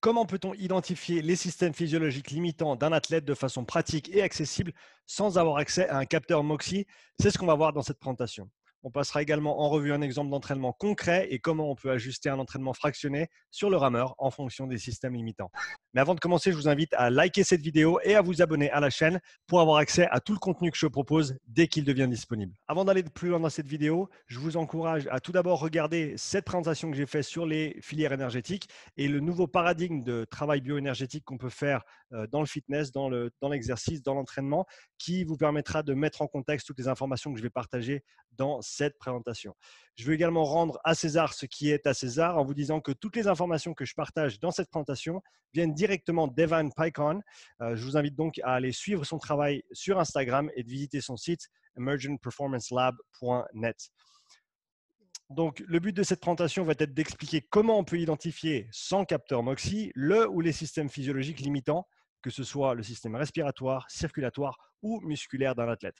Comment peut-on identifier les systèmes physiologiques limitants d'un athlète de façon pratique et accessible sans avoir accès à un capteur Moxi C'est ce qu'on va voir dans cette présentation. On passera également en revue un exemple d'entraînement concret et comment on peut ajuster un entraînement fractionné sur le rameur en fonction des systèmes limitants. Mais avant de commencer, je vous invite à liker cette vidéo et à vous abonner à la chaîne pour avoir accès à tout le contenu que je propose dès qu'il devient disponible. Avant d'aller plus loin dans cette vidéo, je vous encourage à tout d'abord regarder cette présentation que j'ai faite sur les filières énergétiques et le nouveau paradigme de travail bioénergétique qu'on peut faire euh, dans le fitness, dans l'exercice, le, dans l'entraînement, qui vous permettra de mettre en contexte toutes les informations que je vais partager dans cette présentation. Je veux également rendre à César ce qui est à César en vous disant que toutes les informations que je partage dans cette présentation viennent directement d'Evan Pycon. Euh, je vous invite donc à aller suivre son travail sur Instagram et de visiter son site emergentperformancelab.net. Donc, le but de cette présentation va être d'expliquer comment on peut identifier sans capteur MOXIE le ou les systèmes physiologiques limitants que ce soit le système respiratoire, circulatoire ou musculaire d'un athlète.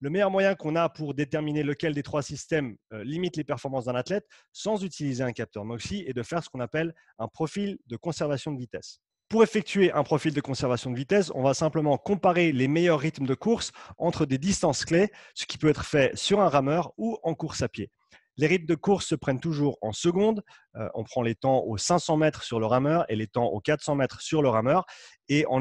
Le meilleur moyen qu'on a pour déterminer lequel des trois systèmes euh, limite les performances d'un athlète sans utiliser un capteur moxi est de faire ce qu'on appelle un profil de conservation de vitesse. Pour effectuer un profil de conservation de vitesse, on va simplement comparer les meilleurs rythmes de course entre des distances clés, ce qui peut être fait sur un rameur ou en course à pied. Les rythmes de course se prennent toujours en secondes. Euh, on prend les temps aux 500 mètres sur le rameur et les temps aux 400 mètres sur le rameur. Et en,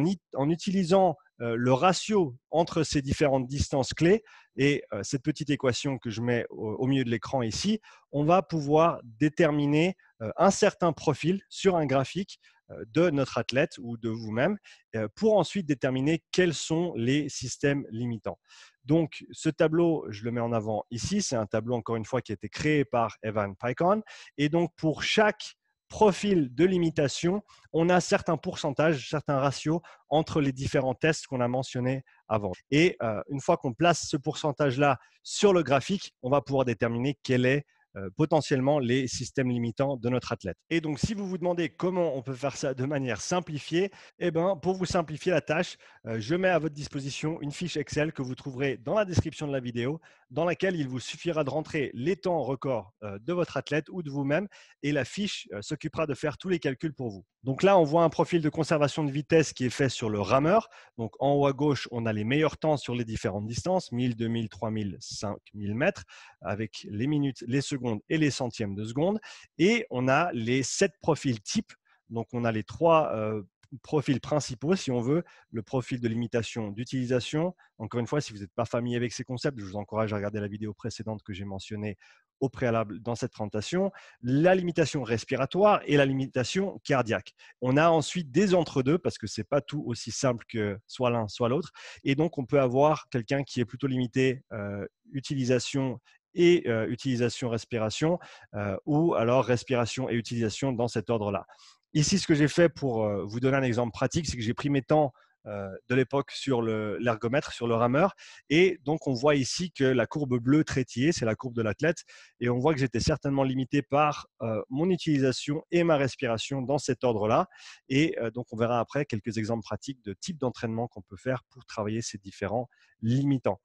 utilisant euh, le ratio entre ces différentes distances clés et euh, cette petite équation que je mets au milieu de l'écran ici, on va pouvoir déterminer un certain profil sur un graphique euh, de notre athlète ou de vous-même euh, pour ensuite déterminer quels sont les systèmes limitants. Donc, ce tableau, je le mets en avant ici. C'est un tableau, encore une fois, qui a été créé par Evan Pycon. Et donc, pour chaque profil de limitation, on a certains pourcentages, certains ratios entre les différents tests qu'on a mentionnés avant. Et euh, une fois qu'on place ce pourcentage-là sur le graphique, on va pouvoir déterminer quel est euh, potentiellement les systèmes limitants de notre athlète. Et donc, si vous vous demandez comment on peut faire ça de manière simplifiée, eh ben, pour vous simplifier la tâche, euh, je mets à votre disposition une fiche Excel que vous trouverez dans la description de la vidéo dans laquelle il vous suffira de rentrer les temps records euh, de votre athlète ou de vous-même et la fiche euh, s'occupera de faire tous les calculs pour vous. Donc là, on voit un profil de conservation de vitesse qui est fait sur le rameur. Donc en haut à gauche, on a les meilleurs temps sur les différentes distances, 1000, 2000, 3000, 5000 mètres, avec les minutes, les secondes et les centièmes de seconde. Et on a les sept profils types donc, on a les trois euh, profils principaux, si on veut, le profil de limitation d'utilisation. Encore une fois, si vous n'êtes pas familier avec ces concepts, je vous encourage à regarder la vidéo précédente que j'ai mentionnée au préalable dans cette présentation, la limitation respiratoire et la limitation cardiaque. On a ensuite des entre-deux parce que ce n'est pas tout aussi simple que soit l'un, soit l'autre. Et donc, on peut avoir quelqu'un qui est plutôt limité euh, utilisation et euh, utilisation-respiration euh, ou alors respiration et utilisation dans cet ordre-là. Ici, ce que j'ai fait pour euh, vous donner un exemple pratique, c'est que j'ai pris mes temps euh, de l'époque sur l'ergomètre, sur le rameur. Et donc, on voit ici que la courbe bleue traitillée, c'est la courbe de l'athlète. Et on voit que j'étais certainement limité par euh, mon utilisation et ma respiration dans cet ordre-là. Et donc, on verra après quelques exemples pratiques de types d'entraînement qu'on peut faire pour travailler ces différents limitants.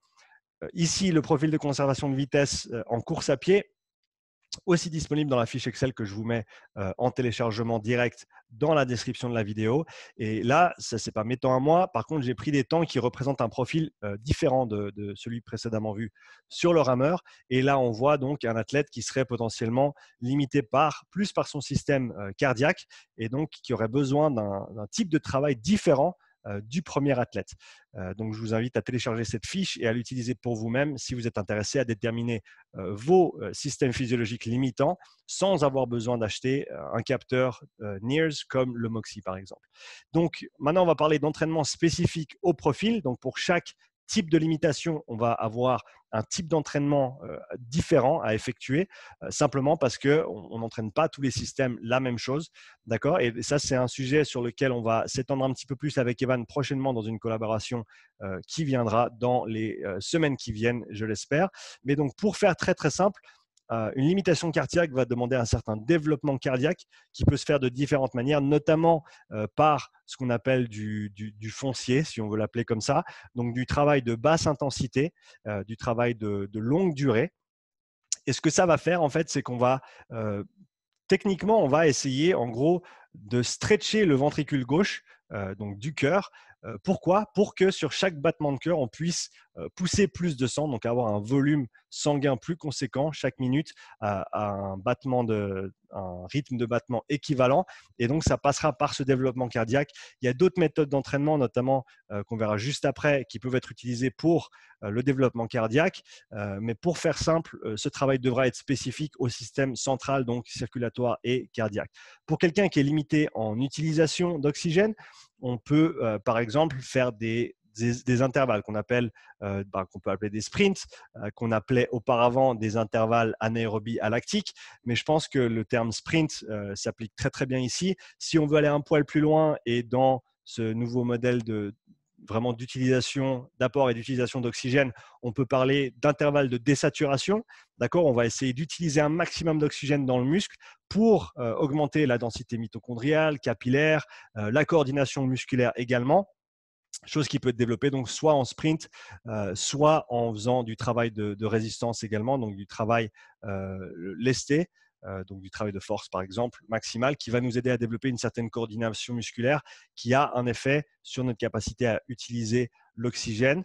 ici, le profil de conservation de vitesse en course à pied aussi disponible dans la fiche Excel que je vous mets euh, en téléchargement direct dans la description de la vidéo. Et là, ça c'est pas mes temps à moi. Par contre, j'ai pris des temps qui représentent un profil euh, différent de, celui précédemment vu sur le rameur. Et là, on voit donc un athlète qui serait potentiellement limité par plus par son système euh, cardiaque et donc qui aurait besoin d'un type de travail différent euh, du premier athlète. Euh, donc, je vous invite à télécharger cette fiche et à l'utiliser pour vous-même si vous êtes intéressé à déterminer euh, vos systèmes physiologiques limitants sans avoir besoin d'acheter un capteur NEARS comme le MOXIE, par exemple. Donc, maintenant, on va parler d'entraînement spécifique au profil. Donc, pour chaque type de limitation, on va avoir un type d'entraînement euh, différent à effectuer, euh, simplement parce qu'on n'entraîne pas tous les systèmes la même chose. D'accord Et ça, c'est un sujet sur lequel on va s'étendre un petit peu plus avec Evan prochainement dans une collaboration euh, qui viendra dans les semaines qui viennent, je l'espère. Mais donc, pour faire très très simple, euh, une limitation cardiaque va demander un certain développement cardiaque qui peut se faire de différentes manières, notamment euh, par ce qu'on appelle du, du, foncier, si on veut l'appeler comme ça, donc du travail de basse intensité, euh, du travail de, de, longue durée. Et ce que ça va faire, en fait, c'est qu'on va, techniquement, on va essayer, en gros, de stretcher le ventricule gauche, donc du cœur, euh, pourquoi Pour que sur chaque battement de cœur, on puisse euh, pousser plus de sang, donc avoir un volume sanguin plus conséquent chaque minute à, un battement de, un, rythme de battement équivalent. Et donc, ça passera par ce développement cardiaque. Il y a d'autres méthodes d'entraînement, notamment euh, qu'on verra juste après, qui peuvent être utilisées pour euh, le développement cardiaque. Euh, mais pour faire simple, ce travail devra être spécifique au système central, donc circulatoire et cardiaque. Pour quelqu'un qui est limité en utilisation d'oxygène, on peut, par exemple, faire des des, intervalles euh, ben, qu'on peut appeler des sprints, euh, qu'on appelait auparavant des intervalles anaérobie à lactique. Mais je pense que le terme sprint euh, s'applique très très bien ici. Si on veut aller un poil plus loin et dans ce nouveau modèle de vraiment d'utilisation, d'apport et d'utilisation d'oxygène, on peut parler d'intervalles de désaturation. D'accord On va essayer d'utiliser un maximum d'oxygène dans le muscle pour augmenter la densité mitochondriale, capillaire, la coordination musculaire également chose qui peut être développée donc soit en sprint, euh, soit en faisant du travail de, résistance également, donc du travail euh, lesté, euh, donc du travail de force par exemple maximal, qui va nous aider à développer une certaine coordination musculaire qui a un effet sur notre capacité à utiliser l'oxygène.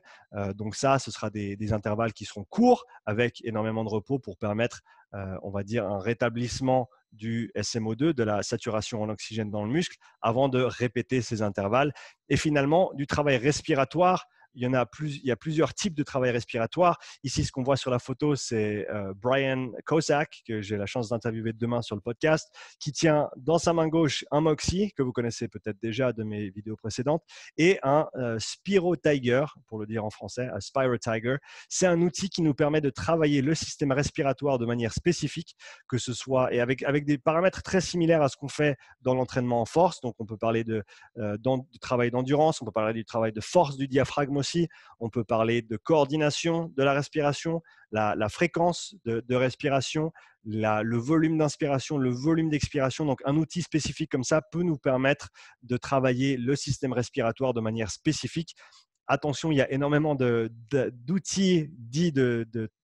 donc ça, ce sera des, intervalles qui seront courts avec énormément de repos pour permettre, on va dire, un rétablissement du SMO2, de la saturation en oxygène dans le muscle, avant de répéter ces intervalles. Et finalement, du travail respiratoire il y en a plus, il plusieurs types de travail respiratoire. Ici, ce qu'on voit sur la photo, c'est euh, Brian Kosak, que j'ai la chance d'interviewer demain sur le podcast, qui tient dans sa main gauche un Moxie, que vous connaissez peut-être déjà de mes vidéos précédentes, et un euh, Spiro Tiger, pour le dire en français, un Spiro Tiger. C'est un outil qui nous permet de travailler le système respiratoire de manière spécifique, que ce soit, et avec, avec des paramètres très similaires à ce qu'on fait dans l'entraînement en force. Donc, on peut parler de, euh, travail d'endurance, on peut parler du travail de force du diaphragme on peut parler de coordination de la respiration, la, fréquence de, respiration, le volume d'inspiration, le volume d'expiration. Donc un outil spécifique comme ça peut nous permettre de travailler le système respiratoire de manière spécifique. Attention, il y a énormément d'outils dits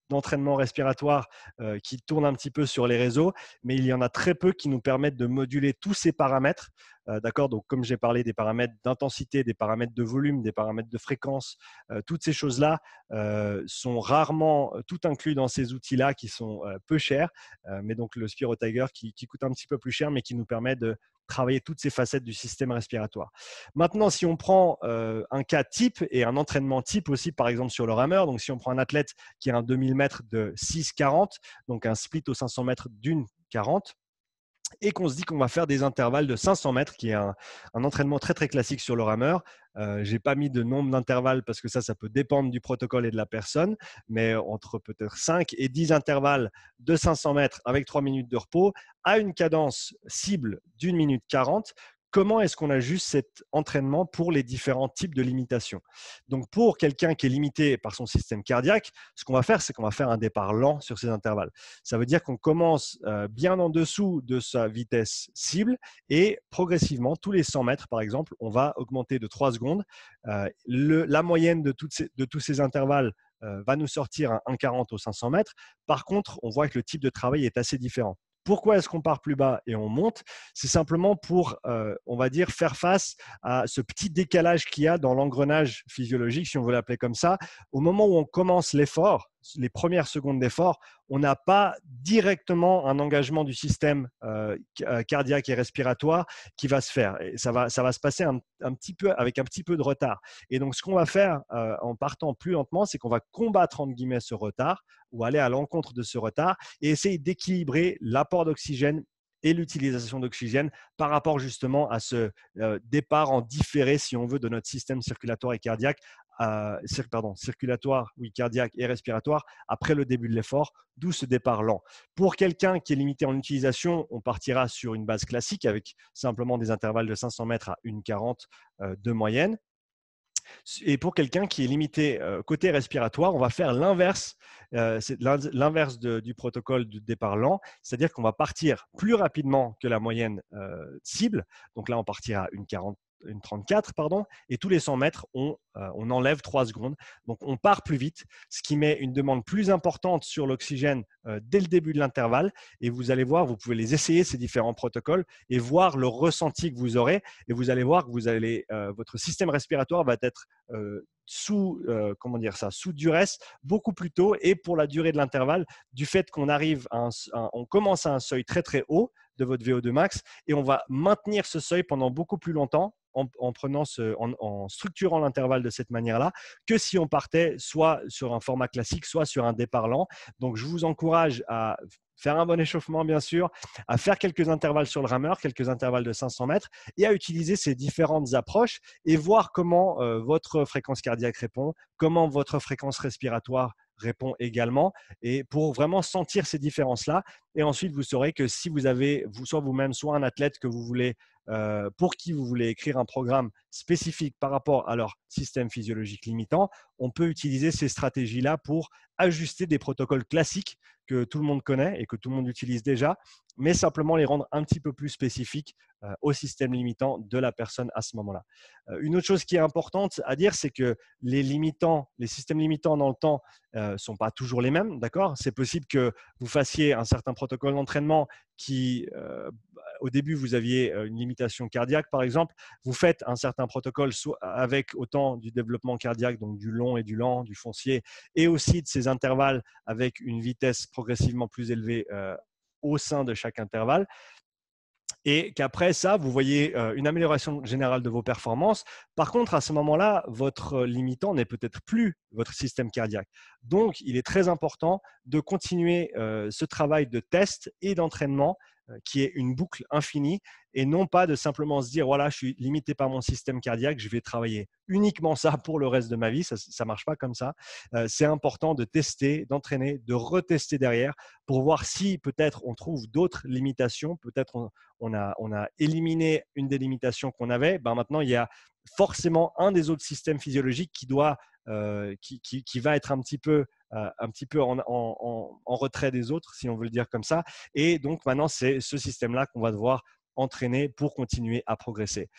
d'entraînement respiratoire euh, qui tournent un petit peu sur les réseaux, mais il y en a très peu qui nous permettent de moduler tous ces paramètres D'accord Donc, comme j'ai parlé des paramètres d'intensité, des paramètres de volume, des paramètres de fréquence, toutes ces choses-là sont rarement tout inclus dans ces outils-là qui sont peu chers. mais donc, le Spiro Tiger qui, coûte un petit peu plus cher, mais qui nous permet de travailler toutes ces facettes du système respiratoire. Maintenant, si on prend un cas type et un entraînement type aussi, par exemple sur le rameur, donc si on prend un athlète qui a un 2000 mètres de 6,40, donc un split aux 500 mètres d'une 40, et qu'on se dit qu'on va faire des intervalles de 500 mètres, qui est un, entraînement très très classique sur le rameur. Je euh, J'ai pas mis de nombre d'intervalles parce que ça, ça peut dépendre du protocole et de la personne, mais entre peut-être 5 et 10 intervalles de 500 mètres avec 3 minutes de repos à une cadence cible d'une minute 40 comment est-ce qu'on ajuste cet entraînement pour les différents types de limitations. Donc pour quelqu'un qui est limité par son système cardiaque, ce qu'on va faire, c'est qu'on va faire un départ lent sur ces intervalles. Ça veut dire qu'on commence euh, bien en dessous de sa vitesse cible et progressivement, tous les 100 mètres par exemple, on va augmenter de 3 secondes. Euh, la moyenne de, tous ces intervalles euh, va nous sortir à 1,40 ou 500 mètres. Par contre, on voit que le type de travail est assez différent. Pourquoi est-ce qu'on part plus bas et on monte C'est simplement pour, euh, on va dire, faire face à ce petit décalage qu'il y a dans l'engrenage physiologique, si on veut l'appeler comme ça. Au moment où on commence l'effort, les premières secondes d'effort, on n'a pas directement un engagement du système euh, euh, cardiaque et respiratoire qui va se faire. Et ça va, ça va se passer un, petit peu avec un petit peu de retard. Et donc, ce qu'on va faire euh, en partant plus lentement, c'est qu'on va combattre entre guillemets ce retard ou aller à l'encontre de ce retard et essayer d'équilibrer l'apport d'oxygène et l'utilisation d'oxygène par rapport justement à ce départ en différé, si on veut, de notre système circulatoire et cardiaque circulatoire, oui, cardiaque et respiratoire après le début de l'effort, d'où ce départ lent. Pour quelqu'un qui est limité en utilisation, on partira sur une base classique avec simplement des intervalles de 500 mètres à 1,40 euh, de moyenne. Et pour quelqu'un qui est limité euh, côté respiratoire, on va faire l'inverse, euh, c'est l'inverse du protocole du départ lent, c'est-à-dire qu'on va partir plus rapidement que la moyenne euh, cible. Donc là, on partira à 1,40 une 34, pardon, et tous les 100 mètres, on, euh, enlève 3 secondes. Donc on part plus vite, ce qui met une demande plus importante sur l'oxygène euh, dès le début de l'intervalle. Et vous allez voir, vous pouvez les essayer, ces différents protocoles, et voir le ressenti que vous aurez. Et vous allez voir que euh, votre système respiratoire va être sous, comment dire ça, sous duresse beaucoup plus tôt et pour la durée de l'intervalle, du fait qu'on arrive on commence à un seuil très très haut de votre VO2 max et on va maintenir ce seuil pendant beaucoup plus longtemps en, prenant en, structurant l'intervalle de cette manière-là que si on partait soit sur un format classique, soit sur un départ lent. Donc, je vous encourage à faire un bon échauffement, bien sûr, à faire quelques intervalles sur le rameur, quelques intervalles de 500 mètres, et à utiliser ces différentes approches et voir comment euh, votre fréquence cardiaque répond, comment votre fréquence respiratoire répond également, et pour vraiment sentir ces différences-là. Et ensuite, vous saurez que si vous avez vous, soit vous-même, soit un athlète que vous voulez euh, pour qui vous voulez écrire un programme spécifique par rapport à leur système physiologique limitant, on peut utiliser ces stratégies-là pour ajuster des protocoles classiques que tout le monde connaît et que tout le monde utilise déjà, mais simplement les rendre un petit peu plus spécifiques euh, au système limitant de la personne à ce moment-là. Euh, une autre chose qui est importante à dire, c'est que les limitants, les systèmes limitants dans le temps ne sont pas toujours les mêmes, d'accord C'est possible que vous fassiez un certain protocole d'entraînement qui au début, vous aviez une limitation cardiaque, par exemple, vous faites un certain protocole avec autant du développement cardiaque, donc du long et du lent, du foncier, et aussi de ces intervalles avec une vitesse progressivement plus élevée au sein de chaque intervalle et qu'après ça, vous voyez une amélioration générale de vos performances. Par contre, à ce moment-là, votre limitant n'est peut-être plus votre système cardiaque. Donc, il est très important de continuer ce travail de test et d'entraînement euh, qui est une boucle infinie et non pas de simplement se dire voilà, je suis limité par mon système cardiaque, je vais travailler uniquement ça pour le reste de ma vie. Ça ne marche pas comme ça. Euh, c'est important de tester, d'entraîner, de retester derrière pour voir si peut-être on trouve d'autres limitations. Peut-être on, a, éliminé une des limitations qu'on avait. Ben maintenant, il y a forcément un des autres systèmes physiologiques qui doit euh, qui, va être un petit peu euh, en, retrait des autres, si on veut le dire comme ça. Et donc maintenant, c'est ce système-là qu'on va devoir entraîner pour continuer à progresser.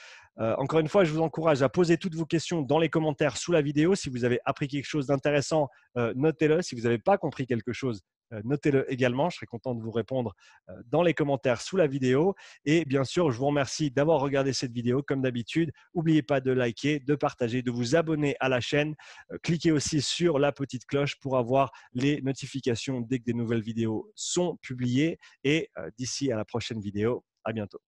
Euh, encore une fois, je vous encourage à poser toutes vos questions dans les commentaires sous la vidéo. Si vous avez appris quelque chose d'intéressant, notez-le. Si vous n'avez pas compris quelque chose, euh, notez-le également, je serai content de vous répondre euh, dans les commentaires sous la vidéo. Et bien sûr, je vous remercie d'avoir regardé cette vidéo comme d'habitude. N'oubliez pas de liker, de partager, de vous abonner à la chaîne. Euh, cliquez aussi sur la petite cloche pour avoir les notifications dès que des nouvelles vidéos sont publiées. Et d'ici à la prochaine vidéo, à bientôt.